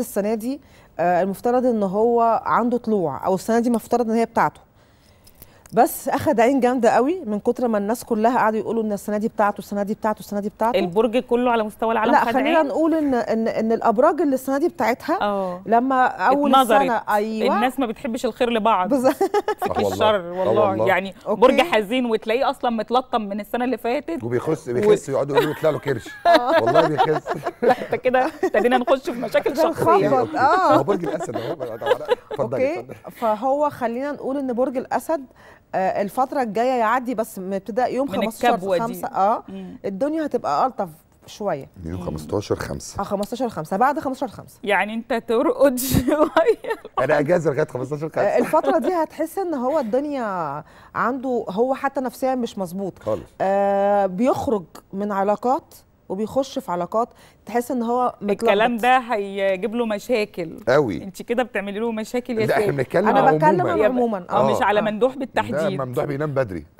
السنه دي آه، المفترض ان هو عنده طلوع او السنه دي مفترض ان هي بتاعته بس اخد عين جامده قوي من كتر ما الناس كلها قعدوا يقولوا ان السنه دي بتاعته السنه دي بتاعته السنه دي بتاعته البرج كله على مستوى العالم لا خلينا نقول ان ان ان الابراج اللي السنه دي بتاعتها أوه. لما اول السنه ايوه الناس ما بتحبش الخير لبعض فيك آه، الشر آه، والله, والله. يعني أوكي. برج حزين وتلاقيه اصلا متلطم من السنه اللي فاتت وبيخس بيخس و... يقعدوا يقولوا يطلع له كرش آه. والله بيخس انت كده ابتدينا نخش في مشاكل شخصيه إيه، اه برج الاسد اوكي فهو خلينا نقول ان برج الاسد آه، الفتره الجايه يعدي بس مبتدا يوم 15 5 اه الدنيا هتبقى الطف شويه يوم 15 5 اه 15 5 بعد 15 5 يعني انت ترقد شويه انا اجازه لغايه 15 5 آه، الفتره دي هتحس ان هو الدنيا عنده هو حتى نفسيا مش مظبوط خالص آه بيخرج من علاقات وبيخش في علاقات تحس ان هو متلخبط الكلام ده هيجيب له مشاكل قوي انت كده بتعملي له مشاكل يا سيدي انا بتكلم عموما آه،, اه مش على آه. ممدوح بالتحديد ممدوح بينام بدري